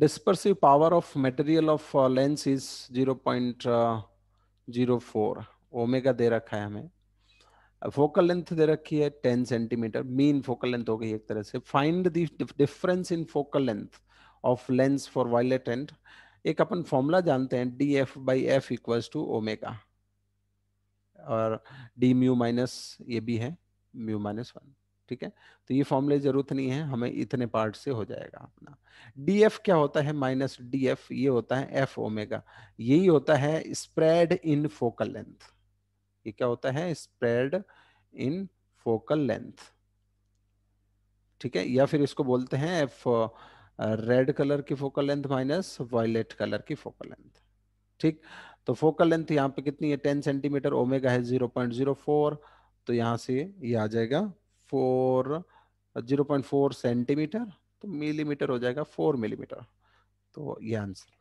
dispersive power of material of uh, lens is 0.04 uh, omega दे रखा है हमें focal uh, length दे रखी है 10 सेंटीमीटर मीन फोकल लेंथ हो गई एक तरह से find the difference in focal length of lens for violet and एक अपन फॉर्मूला जानते हैं D F by F equals to omega और डी म्यू माइनस ये भी है म्यू माइनस वन ठीक है तो ये फॉर्मूले जरूरत नहीं है हमें इतने पार्ट से हो जाएगा अपना डी एफ क्या होता है माइनस डी एफ ये होता है एफ ओमेगा यही होता है स्प्रेड इन फोकल लेंथ ये क्या होता है स्प्रेड इन फोकल लेंथ ठीक है या फिर इसको बोलते हैं एफ रेड कलर की focal length minus violet colour की फोकल लेंथ ठीक तो फोकल लेंथ यहाँ पे कितनी है टेन सेंटीमीटर ओमेगा है जीरो पॉइंट जीरो फोर तो यहाँ से ये यह आ जाएगा four zero point four centimetre तो मिलीमीटर हो जाएगा फोर मिलीमीटर तो ये आंसर